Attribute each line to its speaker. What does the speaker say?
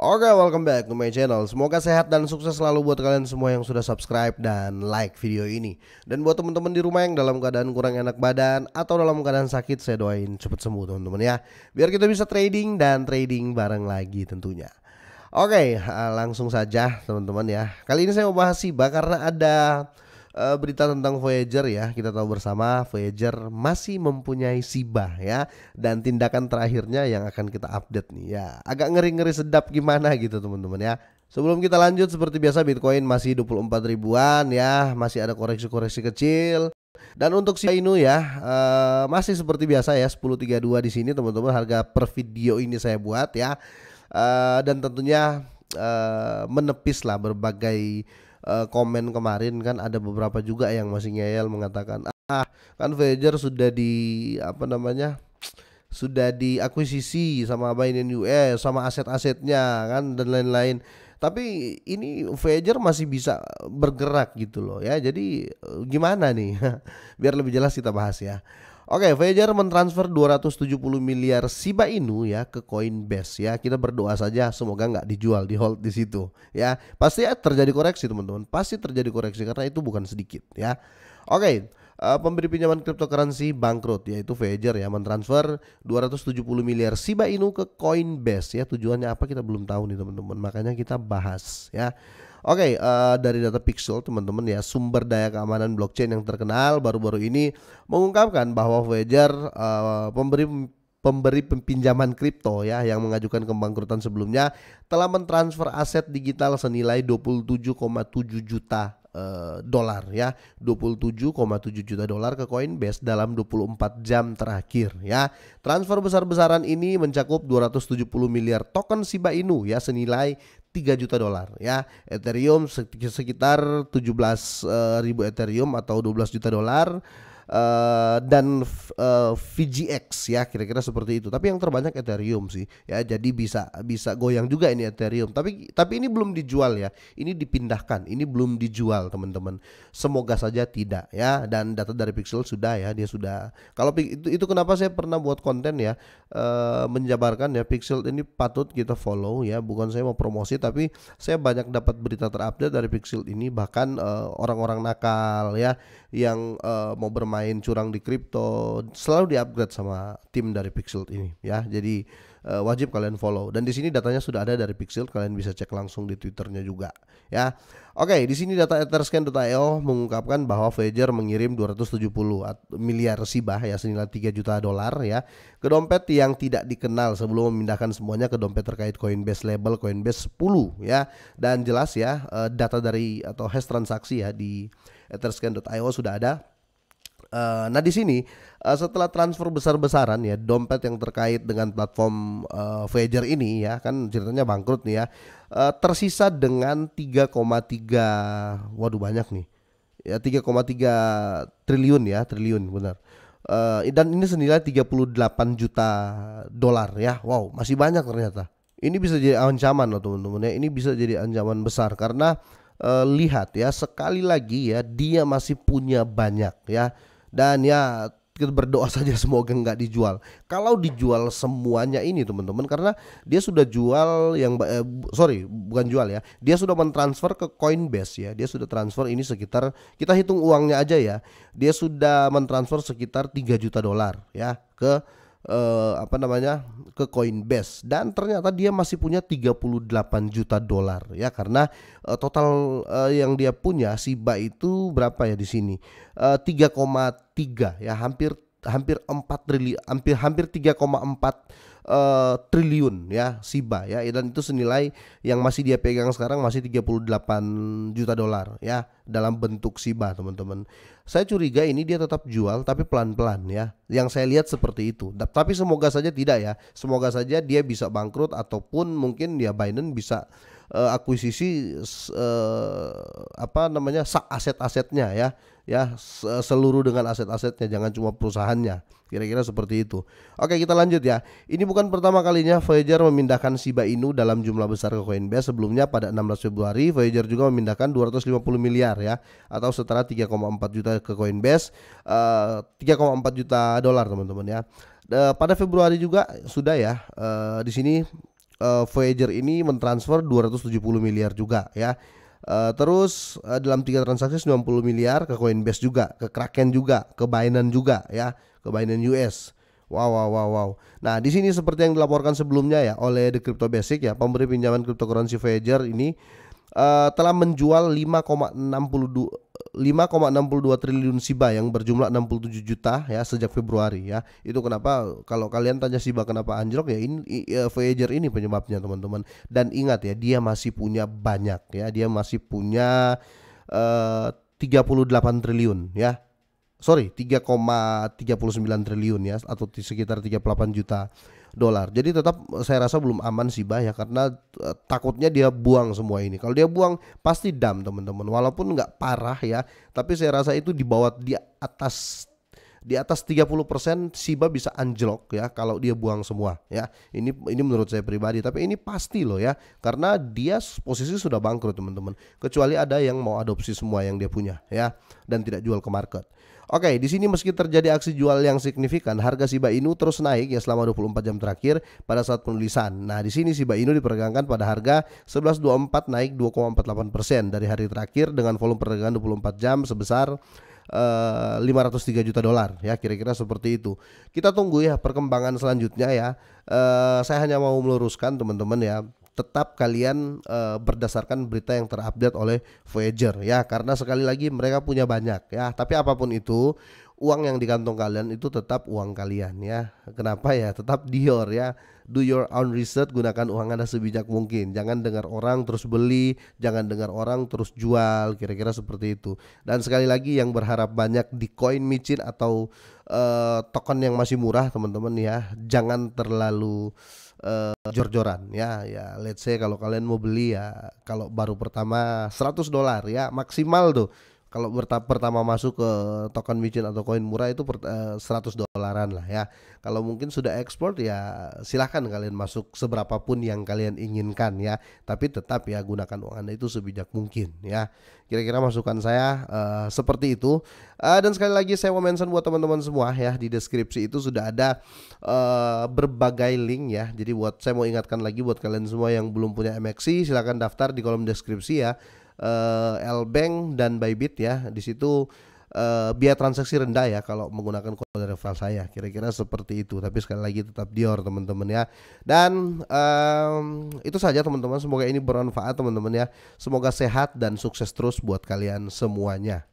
Speaker 1: Oke, okay, welcome back to my channel. Semoga sehat dan sukses selalu buat kalian semua yang sudah subscribe dan like video ini. Dan buat teman-teman di rumah yang dalam keadaan kurang enak badan atau dalam keadaan sakit, saya doain cepat sembuh teman-teman ya. Biar kita bisa trading dan trading bareng lagi tentunya. Oke, okay, eh, langsung saja teman-teman ya. Kali ini saya mau bahas Siba karena ada Eh, berita tentang Voyager ya. Kita tahu bersama Voyager masih mempunyai sibah ya dan tindakan terakhirnya yang akan kita update nih ya. Agak ngeri-ngeri sedap gimana gitu teman-teman ya. Sebelum kita lanjut seperti biasa Bitcoin masih 24 ribuan ya, masih ada koreksi-koreksi kecil. Dan untuk si Inu ya, uh, masih seperti biasa ya 1032 di sini teman-teman harga per video ini saya buat ya. Uh, dan tentunya uh, menepis lah berbagai Eh, komen kemarin kan ada beberapa juga yang masih ngeyel mengatakan ah kan Voyager sudah di apa namanya sudah di akuisisi sama Binance US sama aset-asetnya kan dan lain-lain tapi ini Voyager masih bisa bergerak gitu loh ya jadi eh, gimana nih biar lebih jelas kita bahas ya Oke, okay, Voyager mentransfer 270 miliar Shiba Inu ya ke Coinbase ya. Kita berdoa saja semoga nggak dijual, di hold di situ ya. Pasti ya, terjadi koreksi teman-teman, pasti terjadi koreksi karena itu bukan sedikit ya. Oke, okay, uh, pemberi pinjaman cryptocurrency bangkrut yaitu Voyager ya mentransfer 270 miliar Shiba Inu ke Coinbase ya tujuannya apa kita belum tahu nih teman-teman makanya kita bahas ya Oke, okay, uh, eh, dari data Pixel teman-teman ya, sumber daya keamanan blockchain yang terkenal baru-baru ini mengungkapkan bahwa Voyager uh, pemberi pemberi pinjaman kripto ya yang mengajukan kebangkrutan sebelumnya telah mentransfer aset digital senilai 27,7 juta Eh, dolar ya 27,7 juta dolar ke Coinbase dalam 24 jam terakhir ya transfer besar-besaran ini mencakup 270 miliar token Shiba Inu ya senilai 3 juta dolar ya Ethereum sekitar 17 belas eh, ribu Ethereum atau 12 juta dolar Eh, dan uh, eh, VGX ya kira-kira seperti itu tapi yang terbanyak Ethereum sih ya jadi bisa bisa goyang juga ini Ethereum tapi tapi ini belum dijual ya ini dipindahkan ini belum dijual teman-teman semoga saja tidak ya dan data dari Pixel sudah ya dia sudah kalau itu itu kenapa saya pernah buat konten ya uh, menjabarkan ya Pixel ini patut kita follow ya bukan saya mau promosi tapi saya banyak dapat berita terupdate dari Pixel ini bahkan orang-orang uh, nakal ya yang uh, mau bermain main curang di kripto selalu diupgrade sama tim dari Pixel ini ya. Jadi uh, wajib kalian follow dan di sini datanya sudah ada dari Pixel kalian bisa cek langsung di Twitternya juga ya. Oke, okay, di sini data etherscan.io mengungkapkan bahwa Voyager mengirim 270 miliar sibah ya senilai 3 juta dolar ya ke dompet yang tidak dikenal sebelum memindahkan semuanya ke dompet terkait Coinbase label Coinbase 10 ya. Dan jelas ya eh, data dari atau hash transaksi ya di etherscan.io sudah ada Uh, nah di sini uh, setelah transfer besar-besaran ya dompet yang terkait dengan platform uh, Voyager ini ya kan ceritanya bangkrut nih ya uh, tersisa dengan 3,3 waduh banyak nih ya 3,3 triliun ya triliun benar uh, dan ini senilai 38 juta dolar ya wow masih banyak ternyata ini bisa jadi ancaman loh teman-teman ya ini bisa jadi ancaman besar karena lihat ya sekali lagi ya dia masih punya banyak ya dan ya kita berdoa saja semoga nggak dijual. Kalau dijual semuanya ini teman-teman karena dia sudah jual yang eh, sorry bukan jual ya, dia sudah mentransfer ke Coinbase ya, dia sudah transfer ini sekitar kita hitung uangnya aja ya, dia sudah mentransfer sekitar 3 juta dolar ya ke uh, apa namanya ke Coinbase dan ternyata dia masih punya 38 juta dolar ya karena uh, total uh, yang dia punya siba itu berapa ya di sini uh, 3,3 ya hampir hampir 4 triliun hampir hampir 3,4 uh, triliun ya siba ya dan itu senilai yang masih dia pegang sekarang masih 38 juta dolar ya dalam bentuk SIBA teman-teman. Saya curiga ini dia tetap jual tapi pelan-pelan ya. Yang saya lihat seperti itu. Tapi semoga saja tidak ya. Semoga saja dia bisa bangkrut ataupun mungkin ya Binance bisa uh, akuisisi uh, apa namanya aset-asetnya ya ya seluruh dengan aset-asetnya jangan cuma perusahaannya kira-kira seperti itu oke kita lanjut ya ini bukan pertama kalinya Voyager memindahkan Shiba Inu dalam jumlah besar ke Coinbase sebelumnya pada 16 Februari Voyager juga memindahkan 250 miliar ya atau setara 3,4 juta ke Coinbase uh, eh, 3,4 juta dolar teman-teman ya uh, pada Februari juga sudah ya uh, di sini uh, Voyager ini mentransfer 270 miliar juga ya Uh, terus uh, dalam tiga transaksi 90 miliar ke Coinbase juga, ke Kraken juga, ke Binance juga ya, ke Binance US. Wow, wow, wow, wow. Nah, di sini seperti yang dilaporkan sebelumnya ya oleh The Crypto Basic ya, pemberi pinjaman cryptocurrency Voyager ini uh, telah menjual 5,62 5,62 triliun SIBA yang berjumlah 67 juta ya sejak Februari ya. Itu kenapa kalau kalian tanya SIBA kenapa anjlok ya ini uh, Voyager ini penyebabnya teman-teman. Dan ingat ya dia masih punya banyak ya, dia masih punya eh, uh, 38 triliun ya. Sorry, 3,39 triliun ya atau sekitar 38 juta dolar. Jadi tetap eh, saya rasa belum aman sih bah ya karena eh, takutnya dia buang semua ini. Kalau dia buang pasti dam teman-teman. Walaupun nggak parah ya, tapi saya rasa itu dibawa di atas di atas 30% Shiba bisa anjlok ya kalau dia buang semua ya. Ini ini menurut saya pribadi tapi ini pasti loh ya karena dia posisi sudah bangkrut teman-teman. Kecuali ada yang mau adopsi semua yang dia punya ya dan tidak jual ke market. Oke, di sini meski terjadi aksi jual yang signifikan, harga Shiba Inu terus naik ya selama 24 jam terakhir pada saat penulisan. Nah, di sini Shiba Inu diperdagangkan pada harga 11.24 naik 2,48% dari hari terakhir dengan volume perdagangan 24 jam sebesar Eh, ratus 503 juta dolar ya kira-kira seperti itu. Kita tunggu ya perkembangan selanjutnya ya. Uh, saya hanya mau meluruskan teman-teman ya tetap kalian uh, berdasarkan berita yang terupdate oleh Voyager ya karena sekali lagi mereka punya banyak ya tapi apapun itu uang yang di kalian itu tetap uang kalian ya. Kenapa ya? Tetap Dior ya. Do your own research, gunakan uang Anda sebijak mungkin. Jangan dengar orang terus beli, jangan dengar orang terus jual, kira-kira seperti itu. Dan sekali lagi yang berharap banyak di coin micin atau uh, token yang masih murah, teman-teman ya, jangan terlalu uh, jor-joran ya ya let's say kalau kalian mau beli ya kalau baru pertama 100 dolar ya maksimal tuh kalau pertama masuk ke token Wijen atau koin murah itu per, 100 eh, dolaran lah ya. Kalau mungkin sudah ekspor ya silahkan kalian masuk seberapa pun yang kalian inginkan ya. Tapi tetap ya gunakan uang Anda itu sebijak mungkin ya. Kira-kira masukan saya uh, seperti itu. Uh, dan sekali lagi saya mau mention buat teman-teman semua ya di deskripsi itu sudah ada uh, berbagai link ya. Jadi buat saya mau ingatkan lagi buat kalian semua yang belum punya MXC silahkan daftar di kolom deskripsi ya uh, eh, bank dan Bybit ya. Di situ uh, biaya transaksi rendah ya kalau menggunakan kode referral saya. Kira-kira seperti itu. Tapi sekali lagi tetap Dior teman-teman ya. Dan um, itu saja teman-teman. Semoga ini bermanfaat teman-teman ya. Semoga sehat dan sukses terus buat kalian semuanya.